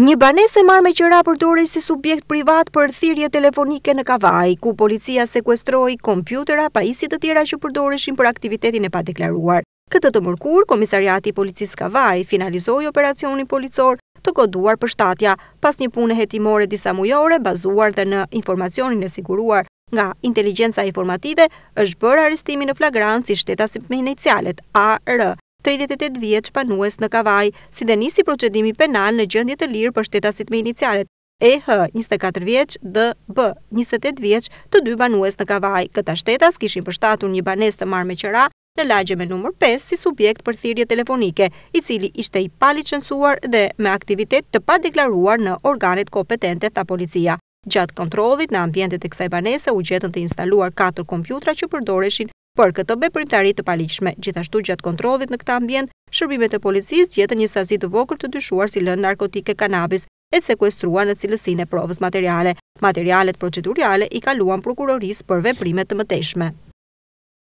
Një banese marrë me qëra përdore si subjekt privat për thirje telefonike në Kavaj, ku policia sekuestroi kompjutera pa isi të tjera që përdoreshin për aktivitetin e pa deklaruar. Këtë të mërkur, komisariati policis Kavaj finalizoi operacionin policor të goduar për shtatja, pas një punë hetimore disa mujore bazuar dhe në informacionin e siguruar nga inteligenca informative është bërë arestimi në flagrant si shtetasim me inicialet ARë, 38 vjeç panues në Kavaj, si dhe nisi procedimi penal në gjendje të lirë për shtetasit me inicialet EH 24 vjeç, DB 28 vjeç, të dy banues në Kavaj. Këta shtetas kishin përshtatur një banesë të marrë me qëra në lagje me numër 5 si subjekt për thirrje telefonike, i cili ishte i paliçensuar dhe me aktivitet të padeklaruar në organet kompetente ta policia. Gjatë kontrollit në ambientet e kësaj banese u gjetën të instaluar 4 kompjutra që përdoreshin Por këtë veprimtari të paligjshme, gjithashtu gjatë kontrollit në këtë ambient, shërbimet e policisë gjetën një sasi të vogël të dyshuar si lëndë narkotike kanabis, e sekuestrua në cilësinë e provës materiale. Materialet procedurale i kaluan prokurorisë për veprimet të mëtejshme.